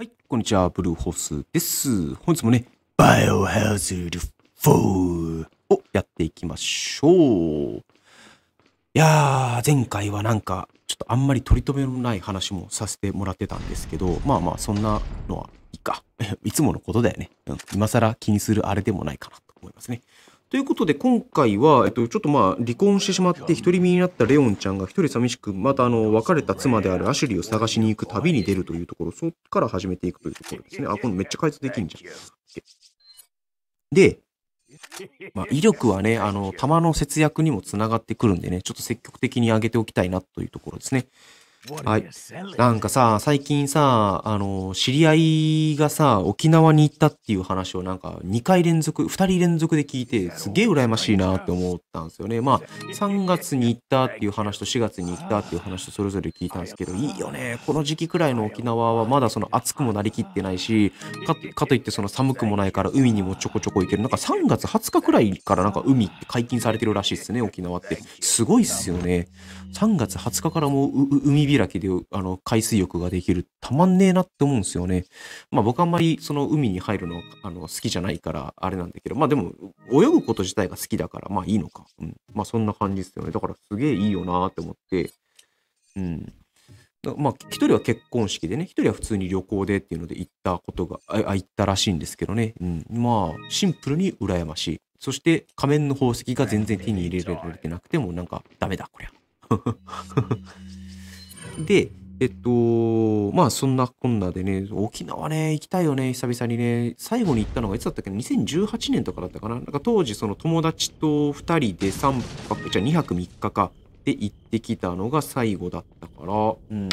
はい、こんにちは、ブルーホースです。本日もね、バイオハザード4をやっていきましょう。いやー、前回はなんか、ちょっとあんまり取り留めのない話もさせてもらってたんですけど、まあまあ、そんなのはいいか。いつものことだよね。うん、今更気にするあれでもないかなと思いますね。ということで今回は、えっと、ちょっとまあ離婚してしまって独り身になったレオンちゃんが一人寂しくまたあの別れた妻であるアシュリーを探しに行く旅に出るというところそっから始めていくというところですねあ今度めっちゃ解説できるんじゃんで、まあ、威力はねあの弾の節約にもつながってくるんでねちょっと積極的に上げておきたいなというところですねはい。なんかさ、最近さ、あの、知り合いがさ、沖縄に行ったっていう話をなんか2回連続、2人連続で聞いて、すげえ羨ましいなって思ったんですよね。まあ、3月に行ったっていう話と4月に行ったっていう話とそれぞれ聞いたんですけど、いいよね。この時期くらいの沖縄はまだその暑くもなりきってないし、か、かといってその寒くもないから海にもちょこちょこ行ける。なんか3月20日くらいからなんか海って解禁されてるらしいっすね、沖縄って。すごいっすよね。3月20日からもう海海開きで、あの、海水浴ができる、たまんねえなって思うんですよね。まあ僕あんまりその海に入るの、あの、好きじゃないから、あれなんだけど、まあでも、泳ぐこと自体が好きだから、まあいいのか。うん。まあそんな感じですよね。だからすげえいいよなって思って、うん。まあ、一人は結婚式でね、一人は普通に旅行でっていうので行ったことが、あ、行ったらしいんですけどね。うん。まあ、シンプルに羨ましい。そして、仮面の宝石が全然手に入れられてなくても、なんか、ダメだ、こりゃ。で、えっと、まあそんなこんなでね、沖縄ね、行きたいよね、久々にね、最後に行ったのがいつだったっけ、2018年とかだったかな。なんか当時その友達と2人で3泊、じゃあ2泊3日か、で行ってきたのが最後だったから、うん。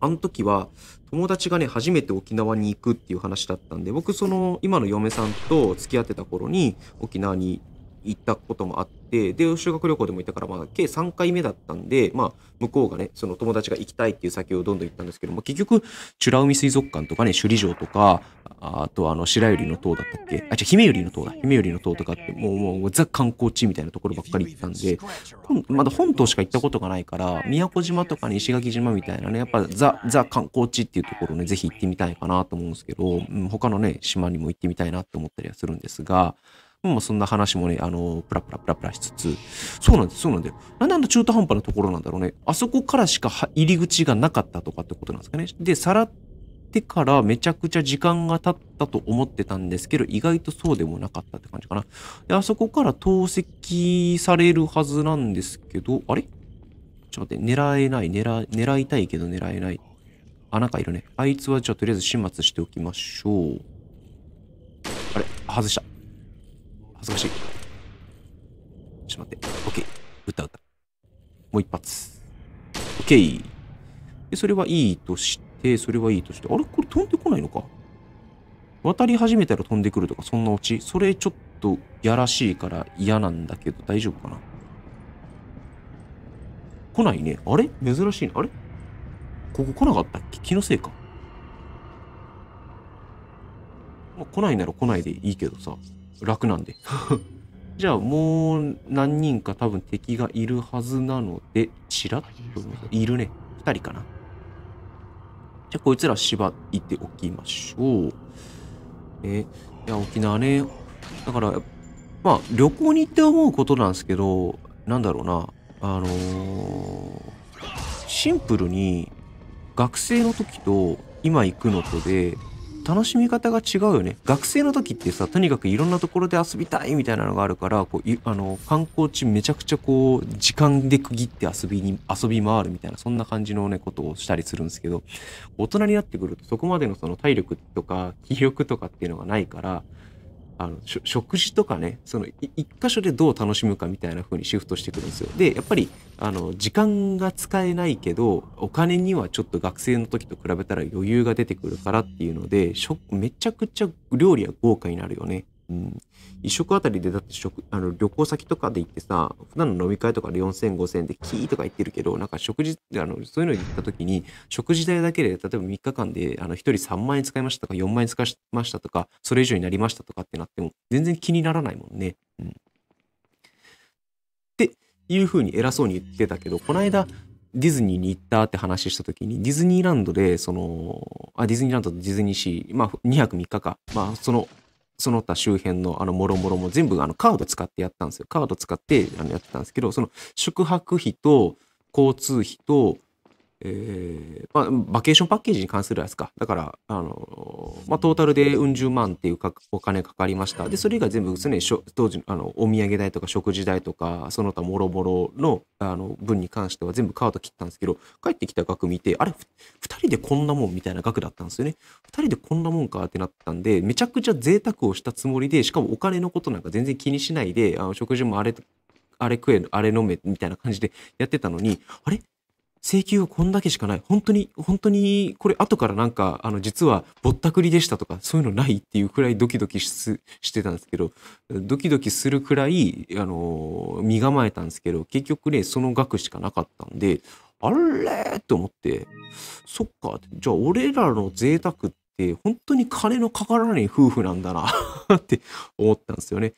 あの時は友達がね、初めて沖縄に行くっていう話だったんで、僕その今の嫁さんと付き合ってた頃に沖縄に行ったこともあって、で、修学旅行でも行ったから、まあ、計3回目だったんで、まあ、向こうがね、その友達が行きたいっていう先をどんどん行ったんですけども、結局、美ら海水族館とかね、首里城とか、あと、あの、白百合の塔だったっけあ、じゃ姫百合の塔だ。姫百合の塔とかって、もう、もう、ザ観光地みたいなところばっかり行ったんで、まだ本島しか行ったことがないから、宮古島とかね、石垣島みたいなね、やっぱザ、ザ観光地っていうところね、ぜひ行ってみたいかなと思うんですけど、うん、他のね、島にも行ってみたいなと思ったりはするんですが、まあそんな話もね、あの、プラプラプラプラしつつ、そうなんです、そうなんだよ。なんであんな中途半端なところなんだろうね。あそこからしか入り口がなかったとかってことなんですかね。で、さらってからめちゃくちゃ時間が経ったと思ってたんですけど、意外とそうでもなかったって感じかな。で、あそこから投石されるはずなんですけど、あれちょっと待って、狙えない、狙、狙いたいけど狙えない。あ、なんかいるね。あいつはじゃあとりあえず始末しておきましょう。あれ外した。恥ずかしい。ちょっと待って。オッケー。撃った撃った。もう一発。オッケー。で、それはいいとして、それはいいとして。あれこれ飛んでこないのか渡り始めたら飛んでくるとか、そんなオチそれちょっとやらしいから嫌なんだけど、大丈夫かな来ないね。あれ珍しいあれここ来なかったっけ気のせいか。まあ、来ないなら来ないでいいけどさ。楽なんで じゃあもう何人か多分敵がいるはずなので、ちらっといるね。2人かな。じゃあこいつら縛いておきましょう。え、いや、沖縄ね。だから、まあ旅行に行って思うことなんですけど、なんだろうな。あのー、シンプルに学生の時と今行くのとで、楽しみ方が違うよね学生の時ってさとにかくいろんなところで遊びたいみたいなのがあるからこうあの観光地めちゃくちゃこう時間で区切って遊びに遊び回るみたいなそんな感じのねことをしたりするんですけど大人になってくるとそこまでのその体力とか気力とかっていうのがないからあの食事とかねその一箇所でどう楽しむかみたいな風にシフトしてくるんですよでやっぱりあの時間が使えないけどお金にはちょっと学生の時と比べたら余裕が出てくるからっていうのでめちゃくちゃ料理は豪華になるよね一1食あたりでだって食あの旅行先とかで行ってさ普段の飲み会とかで4000、5000でキーとか言ってるけどなんか食事あのそういうの行った時に食事代だけで例えば3日間であの1人3万円使いましたとか4万円使いましたとかそれ以上になりましたとかってなっても全然気にならないもんね。うん、っていうふうに偉そうに言ってたけどこの間ディズニーに行ったって話した時にディズニーランドでそのあディズニーランドとディズニーシーまあ2泊3日かまあそのその他周辺のあの、もろもろも全部あの、カード使ってやったんですよ。カード使ってあのやってたんですけど、その宿泊費と交通費と、えー、まあ、バケーションパッケージに関するやつか。だから、あの、まあ、トータルでうん十万っていうお金かかりました。で、それ以外全部常に当時、あの、お土産代とか食事代とか、その他もろもろの、分に関しては全部カード切ったんですけど、帰ってきた額見て、あれ、二人でこんなもんみたいな額だったんですよね。二人でこんなもんかってなったんで、めちゃくちゃ贅沢をしたつもりで、しかもお金のことなんか全然気にしないで、あの、食事もあれ、あれ食え、あれ飲めみたいな感じでやってたのに、あれ請求はこんだけしかない。本当に、本当に、これ後からなんか、あの、実はぼったくりでしたとか、そういうのないっていうくらいドキドキしてたんですけど、ドキドキするくらい、あの、身構えたんですけど、結局ね、その額しかなかったんで、あれと思って、そっか、じゃあ俺らの贅沢って、本当に金のかからない夫婦なんだな って思ったんですよね。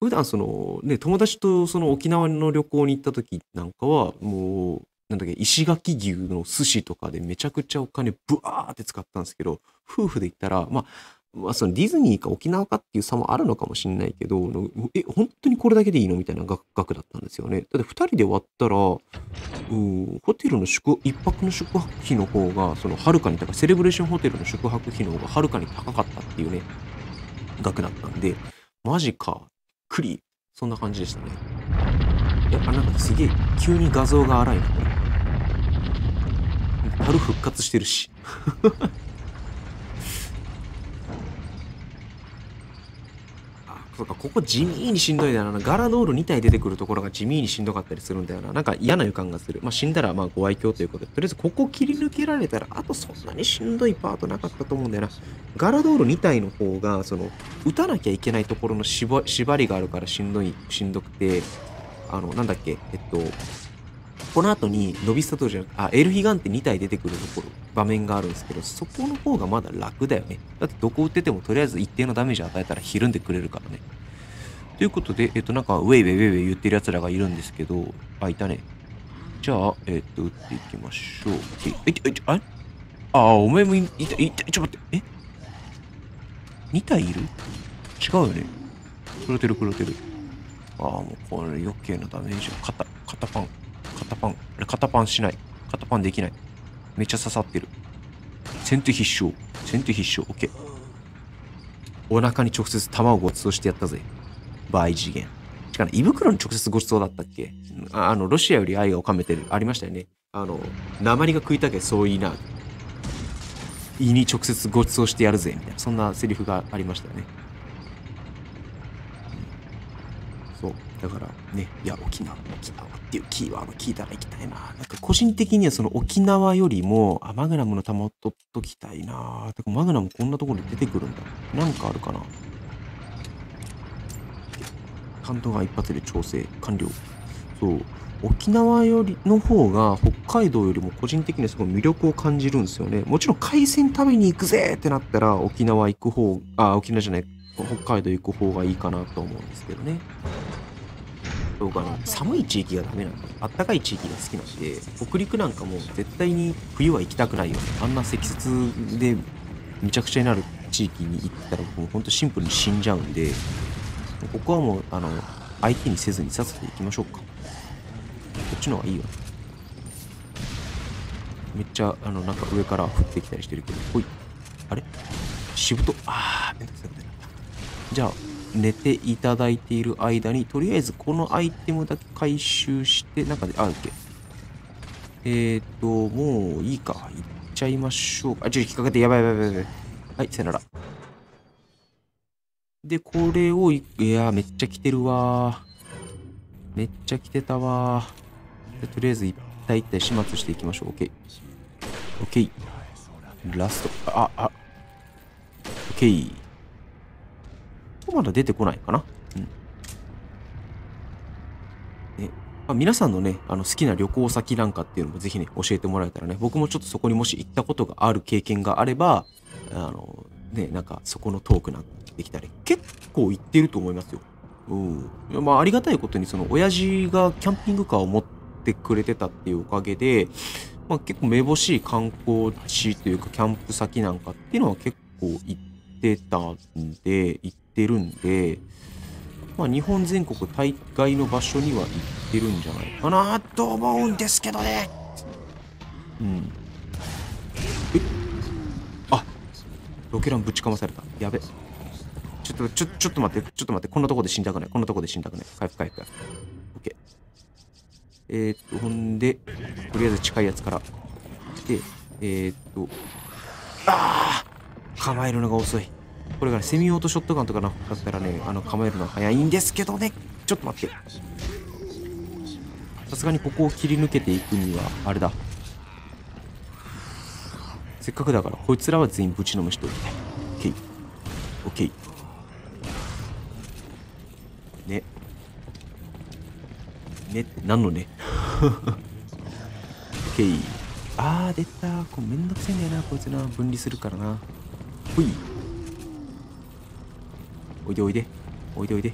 普段そのね、友達とその沖縄の旅行に行った時なんかは、もう、なんだっけ、石垣牛の寿司とかでめちゃくちゃお金ブワーって使ったんですけど、夫婦で行ったら、まあ、まあ、そのディズニーか沖縄かっていう差もあるのかもしれないけど、え、本当にこれだけでいいのみたいな額だったんですよね。だって2人で割ったら、ホテルの宿、一泊の宿泊費の方が、そのはるかに高セレブレーションホテルの宿泊費の方がはるかに高かったっていうね、額だったんで、マジか、くり、そんな感じでしたね。やっぱなんかすげえ急に画像が荒いなこれ春復活してるし あそうかここ地味にしんどいだなガラドール2体出てくるところが地味にしんどかったりするんだよななんか嫌な予感がするまあ死んだらまあご愛嬌ということでとりあえずここ切り抜けられたらあとそんなにしんどいパートなかったと思うんだよなガラドール2体の方がその打たなきゃいけないところの縛りがあるからしんどいしんどくてあの、なんだっけ、えっと、この後にノビスタとじゃなくあ、エルヒガンって2体出てくるところ、場面があるんですけど、そこの方がまだ楽だよね。だってどこ打っててもとりあえず一定のダメージ与えたらひるんでくれるからね。ということで、えっと、なんか、ウェイウェイウェイウェイ言ってる奴らがいるんですけど、あ、いたね。じゃあ、えっと、打っていきましょう。え、え、え、ああお前もいた、いた、ちょ、待って、え ?2 体いる違うよね。黒てる黒てる。ああ、もうこれ余計なダメージを。肩、肩パン、肩パン、肩パンしない。肩パンできない。めっちゃ刺さってる。先手必勝。先手必勝。OK。お腹に直接弾をごちそうしてやったぜ。倍次元。しかも胃袋に直接ごちそうだったっけああの、ロシアより愛をかめてる。ありましたよね。あの、鉛が食いたけそういいな。胃に直接ごちそうしてやるぜ。みたいな。そんなセリフがありましたよね。だからね、いや、沖縄、沖縄っていうキーワード聞いたら行きたいな。なんか個人的にはその沖縄よりも、あ、マグナムの玉を取っときたいな。だかマグナムこんなところに出てくるんだ。なんかあるかな。担当が一発で調整完了。そう。沖縄よりの方が北海道よりも個人的にはすごい魅力を感じるんですよね。もちろん海鮮食べに行くぜってなったら沖縄行く方、あ、沖縄じゃない、北海道行く方がいいかなと思うんですけどね。僕あ寒い地域がダメなのあったかい地域が好きなので北陸なんかも絶対に冬は行きたくないよあんな積雪でめちゃくちゃになる地域に行ったらもうほんとシンプルに死んじゃうんでここはもうあの相手にせずにさせていきましょうかこっちの方がいいよめっちゃあのなんか上から降ってきたりしてるけどほいあれしぶとああめんどくさくなったじゃあ寝ていただいている間に、とりあえずこのアイテムだけ回収して、中で、あ、OK。えっ、ー、と、もういいか。行っちゃいましょうか。あ、ちょ、引っ掛けて、やばいやばいやばい。はい、さよなら。で、これを、いやめっちゃ来てるわめっちゃ来てたわー。とりあえず、一体一体始末していきましょう。OK。OK。ラスト。あ、あ。OK。こまだ出てこないかな。うん。ね。まあ、皆さんのね、あの好きな旅行先なんかっていうのもぜひね、教えてもらえたらね、僕もちょっとそこにもし行ったことがある経験があれば、あの、ね、なんかそこのトークなんかできたり、結構行ってると思いますよ。うん。まあ、ありがたいことに、その、親父がキャンピングカーを持ってくれてたっていうおかげで、まあ、結構めぼしい観光地というか、キャンプ先なんかっていうのは結構行ってたんで、行っってるんで、まあ、日本全国大会の場所には行ってるんじゃないかなと思うんですけどね。うん。えあロケランぶちかまされた。やべ。ちょっと、ちょ、ちょっと待って、ちょっと待って、こんなとこで死にたくない、こんなとこで死にたくない。回復回復。オッケー。えー、っと、ほんで、とりあえず近いやつから。で、えー、っと、ああ構えるのが遅い。これがねセミオートショットガンとかなかったらねあの構えるのは早いんですけどねちょっと待ってさすがにここを切り抜けていくにはあれだせっかくだからこいつらは全員ぶちのめしておきたい OKOK、ね。k OK、ねね何のね OK あー出たこれめんどくせえんだよなこいつな分離するからなほいおいでおいで。おいでおいで。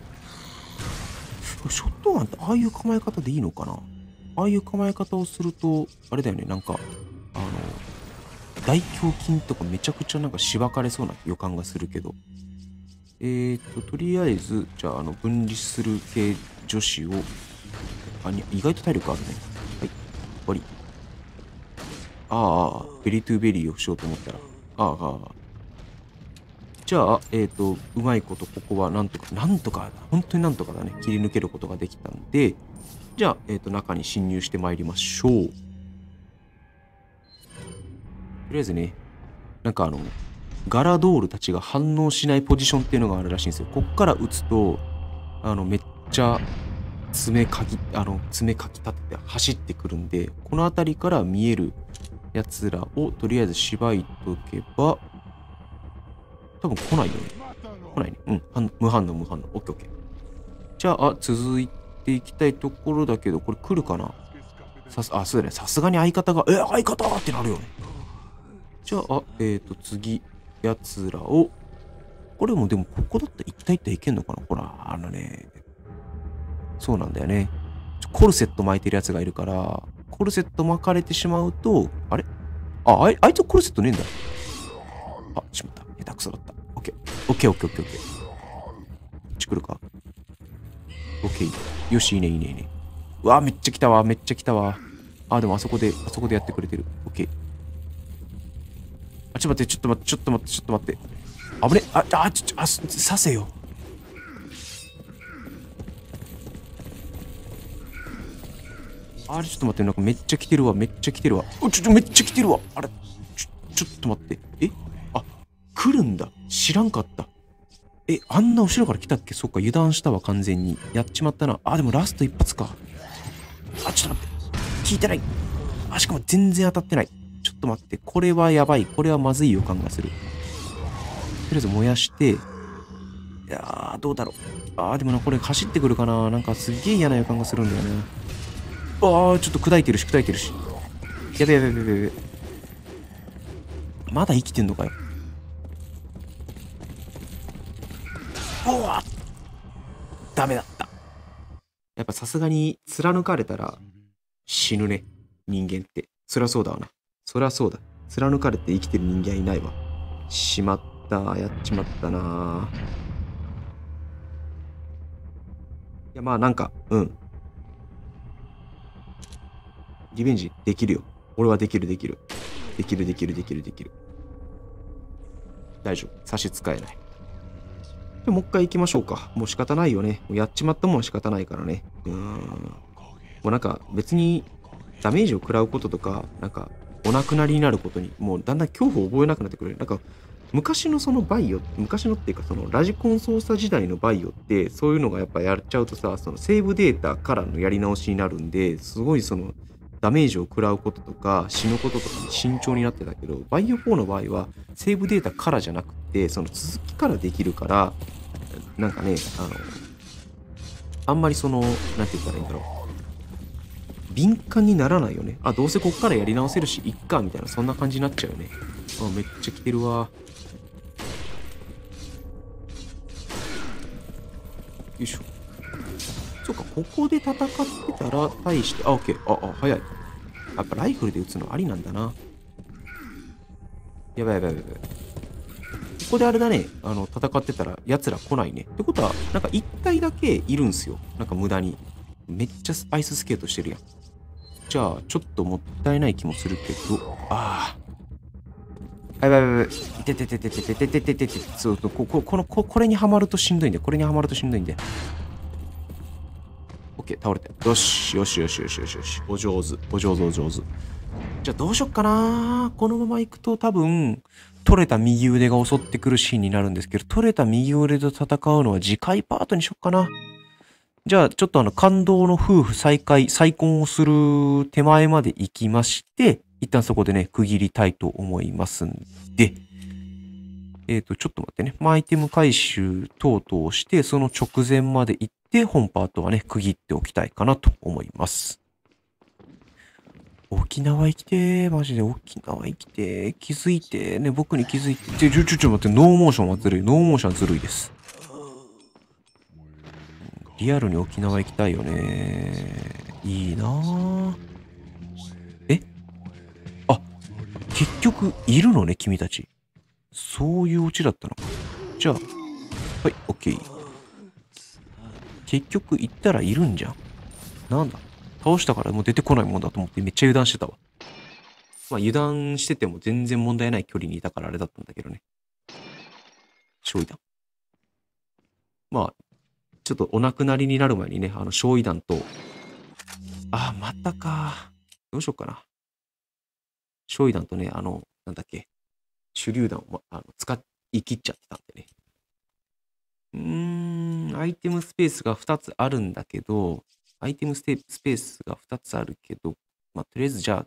ショットガンってああいう構え方でいいのかなああいう構え方をすると、あれだよね、なんか、あの、大胸筋とかめちゃくちゃなんかしばかれそうな予感がするけど。えーと、とりあえず、じゃあ、あの、分離する系女子を、あ、意外と体力あるね。はい、終わり。ああ、ベリートゥーベリーをしようと思ったら、ああ、ああ、じゃあ、えっ、ー、と、うまいことここはなんとか、なんとか、本当になんとかだね、切り抜けることができたんで、じゃあ、えっ、ー、と、中に侵入してまいりましょう。とりあえずね、なんかあの、ガラドールたちが反応しないポジションっていうのがあるらしいんですよ。こっから撃つと、あの、めっちゃ爪かき、あの、爪かき立てて走ってくるんで、この辺りから見えるやつらをとりあえずしばいとけば、多分来ないよね。来ないね。うん。無反応、無反応。オッケーオッケー。じゃあ、続いていきたいところだけど、これ来るかなさす、あ、そうだね。さすがに相方が、え、相方ってなるよね。じゃあ、えっ、ー、と、次、奴らを、これもでも、ここだったら行きたいっていけんのかなほら、あのね、そうなんだよね。コルセット巻いてるやつがいるから、コルセット巻かれてしまうと、あれあ、あいつコルセットねえんだ。あ、しまった。下手くそだった。オッケー。オッケーオッケーオッケーオッケーこっち来るかオッケー。よし、いいね、いいね、いいね。うわ、めっちゃ来たわ、めっちゃ来たわ。あ、でもあそこで、あそこでやってくれてる。オッケー。あ、ちょっと待って、ちょっと待って、ちょっと待って、ちょっと待って。あぶねあ、あ、ちょ、ちょ、あ、刺せよ。あれ、ちょっと待って、なんかめっちゃ来てるわ、めっちゃ来てるわ。お、ちょ、ちょ、めっちゃ来てるわ。あれ、ちょ、ちょっと待って。え来るんだ。知らんかった。え、あんな後ろから来たっけそっか、油断したわ、完全に。やっちまったな。あ、でもラスト一発か。あ、ちょっと待って。聞いてない。あ、しかも全然当たってない。ちょっと待って。これはやばい。これはまずい予感がする。とりあえず燃やして。いやー、どうだろう。あー、でもな、これ走ってくるかな。なんかすっげえ嫌な予感がするんだよね。あー、ちょっと砕いてるし、砕いてるし。やべやべやべやべ。まだ生きてんのかよ。わダメだったやっぱさすがに貫かれたら死ぬね人間ってそりゃそうだわなそりゃそうだ貫かれて生きてる人間いないわしまったやっちまったないやまあなんかうんリベンジできるよ俺はできるできるできるできるできるできる大丈夫差し支えないでもう一回行きましょうか。もう仕方ないよね。もうやっちまったもん仕方ないからね。うん。もうなんか別にダメージを食らうこととか、なんかお亡くなりになることに、もうだんだん恐怖を覚えなくなってくる。なんか昔のそのバイオ、昔のっていうかそのラジコン操作時代のバイオって、そういうのがやっぱやっちゃうとさ、そのセーブデータからのやり直しになるんで、すごいその、ダメージを食らうこととか死ぬこととかに慎重になってたけどバイオ4の場合はセーブデータからじゃなくてその続きからできるからなんかねあのあんまりその何て言ったらいいんだろう敏感にならないよねあどうせこっからやり直せるしいっかみたいなそんな感じになっちゃうよねあめっちゃ来てるわよいしょそうか、ここで戦ってたら、対して、あ、オッケー。あ、あ、早い。やっぱライフルで撃つのありなんだな。やばいやばいやばい。ここであれだね、あの、戦ってたら奴ら来ないね。ってことは、なんか1体だけいるんすよ。なんか無駄に。めっちゃアイススケートしてるやん。じゃあ、ちょっともったいない気もするけど、ああ。あやばいやばい。てててててててててててて。そう、こ、こ、この、こ、これにはまるとしんどいんで、これにはまるとしんどいんで。オッケー、倒れて。よし、よしよしよしよしよし。お上手、お上手、お上手。じゃあどうしよっかなこのまま行くと多分、取れた右腕が襲ってくるシーンになるんですけど、取れた右腕と戦うのは次回パートにしよっかな。じゃあ、ちょっとあの、感動の夫婦再会、再婚をする手前まで行きまして、一旦そこでね、区切りたいと思いますんで、えっ、ー、と、ちょっと待ってね。アイテム回収等々して、その直前まで行っで、本パートはね、区切っておきたいかなと思います。沖縄行きてー、マジで沖縄行きてー、気づいてね、僕に気づいて、ちょ、ちょ、ちょ、待って、ノーモーションはずるい、ノーモーションはずるいです。リアルに沖縄行きたいよねいいなーえあ、結局、いるのね、君たち。そういうオチだったのか。じゃあ、はい、OK。結局行ったらいるんじゃん。なんだ倒したからもう出てこないもんだと思ってめっちゃ油断してたわ。まあ油断してても全然問題ない距離にいたからあれだったんだけどね。焼夷弾。まあ、ちょっとお亡くなりになる前にね、あの焼夷弾と、あ、またか。どうしようかな。焼夷弾とね、あの、なんだっけ、手榴弾を、ま、あの使い切っちゃってたんでね。うーん、アイテムスペースが2つあるんだけど、アイテムスペースが2つあるけど、まあ、とりあえずじゃあ、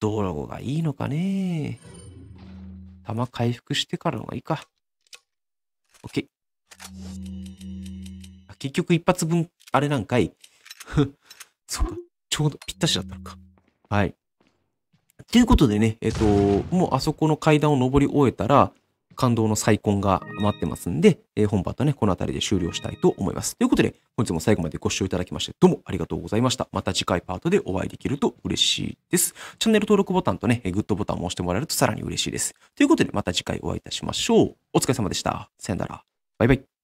道路がいいのかね。弾回復してからのがいいか。OK。結局一発分、あれなんかい。そっか。ちょうどぴったしだったのか。はい。ということでね、えっ、と、もうあそこの階段を登り終えたら、感動の再婚が待ってますんで、えー、本場とね、この辺りで終了したいと思います。ということで、本日も最後までご視聴いただきまして、どうもありがとうございました。また次回パートでお会いできると嬉しいです。チャンネル登録ボタンとね、グッドボタンを押してもらえるとさらに嬉しいです。ということで、また次回お会いいたしましょう。お疲れ様でした。さよなら。バイバイ。